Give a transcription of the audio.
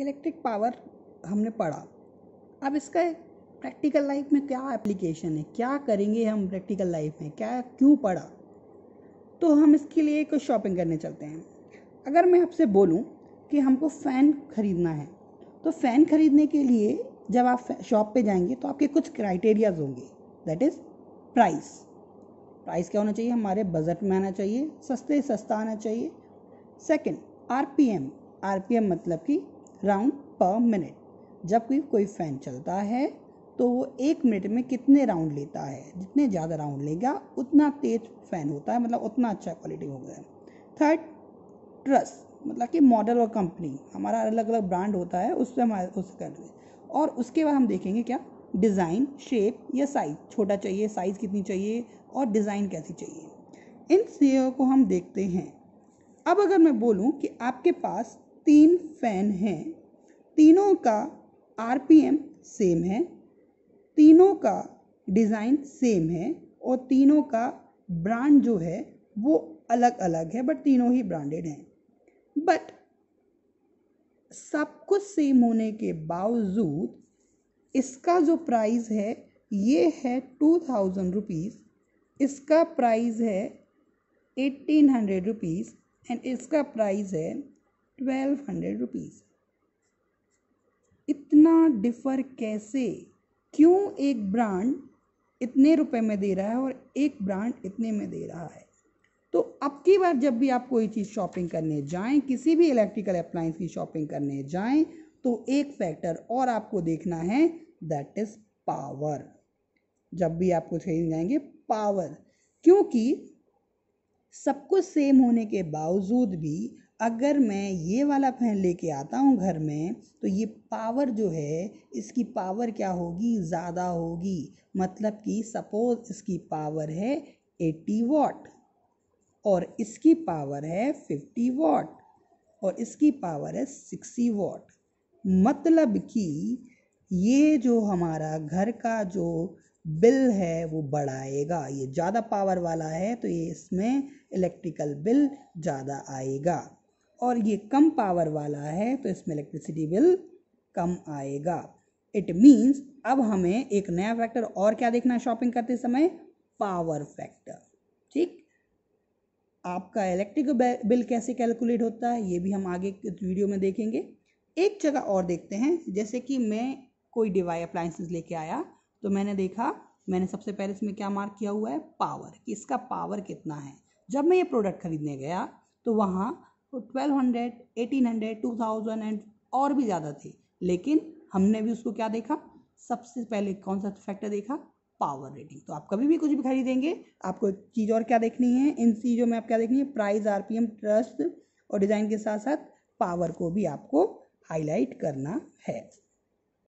electric power हमने पढ़ा अब इसका प्रैक्टिकल लाइफ में क्या एप्लीकेशन है क्या करेंगे हम प्रैक्टिकल लाइफ में क्या क्यों पढ़ा तो हम इसके लिए कुछ शॉपिंग करने चलते हैं अगर मैं आपसे बोलूं कि हमको फ़ैन ख़रीदना है तो फ़ैन ख़रीदने के लिए जब आप शॉप पे जाएंगे तो आपके कुछ क्राइटेरियाज होंगे दैट इज़ प्राइस प्राइस क्या होना चाहिए हमारे बजट में आना चाहिए सस्ते सस्ता आना चाहिए सेकंड आरपीएम आरपीएम मतलब कि राउंड पर मिनट जब कोई फ़ैन चलता है तो वो एक मिनट में कितने राउंड लेता है जितने ज़्यादा राउंड लेगा उतना तेज फ़ैन होता है मतलब उतना अच्छा क्वालिटी हो गया थर्ड ट्रस्ट मतलब कि मॉडल और कंपनी हमारा अलग अलग ब्रांड होता है उस पर हमारे उस कर और उसके बाद हम देखेंगे क्या डिज़ाइन शेप या साइज़ छोटा चाहिए साइज़ कितनी चाहिए और डिज़ाइन कैसी चाहिए इन सीओ को हम देखते हैं अब अगर मैं बोलूँ कि आपके पास तीन फैन हैं तीनों का आरपीएम सेम है तीनों का डिज़ाइन सेम है और तीनों का ब्रांड जो है वो अलग अलग है बट तीनों ही ब्रांडेड हैं बट सब कुछ सेम होने के बावजूद इसका जो प्राइस है ये है टू थाउजेंड रुपीज़ इसका प्राइस है एट्टीन हंड्रेड रुपीज़ एंड इसका प्राइस है ट्वेल्व हंड्रेड रुपीज़ इतना डिफर कैसे क्यों एक ब्रांड इतने रुपए में दे रहा है और एक ब्रांड इतने में दे रहा है तो अब की बार जब भी आप कोई चीज़ शॉपिंग करने जाएं किसी भी इलेक्ट्रिकल अप्लाइंस की शॉपिंग करने जाएं तो एक फैक्टर और आपको देखना है दैट इज़ पावर जब भी आपको खरीद जाएंगे पावर क्योंकि सब कुछ सेम होने के बावजूद भी अगर मैं ये वाला फैन लेके आता हूँ घर में तो ये पावर जो है इसकी पावर क्या होगी ज़्यादा होगी मतलब कि सपोज़ इसकी पावर है एट्टी वॉट और इसकी पावर है फिफ्टी वॉट और इसकी पावर है सिक्सटी वॉट मतलब कि ये जो हमारा घर का जो बिल है वो बढ़ाएगा ये ज़्यादा पावर वाला है तो ये इसमें इलेक्ट्रिकल बिल ज़्यादा आएगा और ये कम पावर वाला है तो इसमें इलेक्ट्रिसिटी बिल कम आएगा इट मीन्स अब हमें एक नया फैक्टर और क्या देखना है शॉपिंग करते समय पावर फैक्टर ठीक आपका इलेक्ट्रिक बिल कैसे कैलकुलेट होता है ये भी हम आगे वीडियो में देखेंगे एक जगह और देखते हैं जैसे कि मैं कोई डिवाइस अप्लाइंसेस लेके आया तो मैंने देखा मैंने सबसे पहले इसमें क्या मार्क किया हुआ है पावर कि इसका पावर कितना है जब मैं ये प्रोडक्ट खरीदने गया तो वहाँ twelve hundred eighteen hundred two thousand and और भी ज़्यादा थे लेकिन हमने भी उसको क्या देखा सबसे पहले कौन सा फैक्टर देखा पावर रेटिंग तो आप कभी भी कुछ भी खरीदेंगे आपको एक चीज़ और क्या देखनी है इन चीज़ों में आप क्या देखनी है प्राइस एम ट्रस्ट और डिज़ाइन के साथ साथ पावर को भी आपको हाईलाइट करना है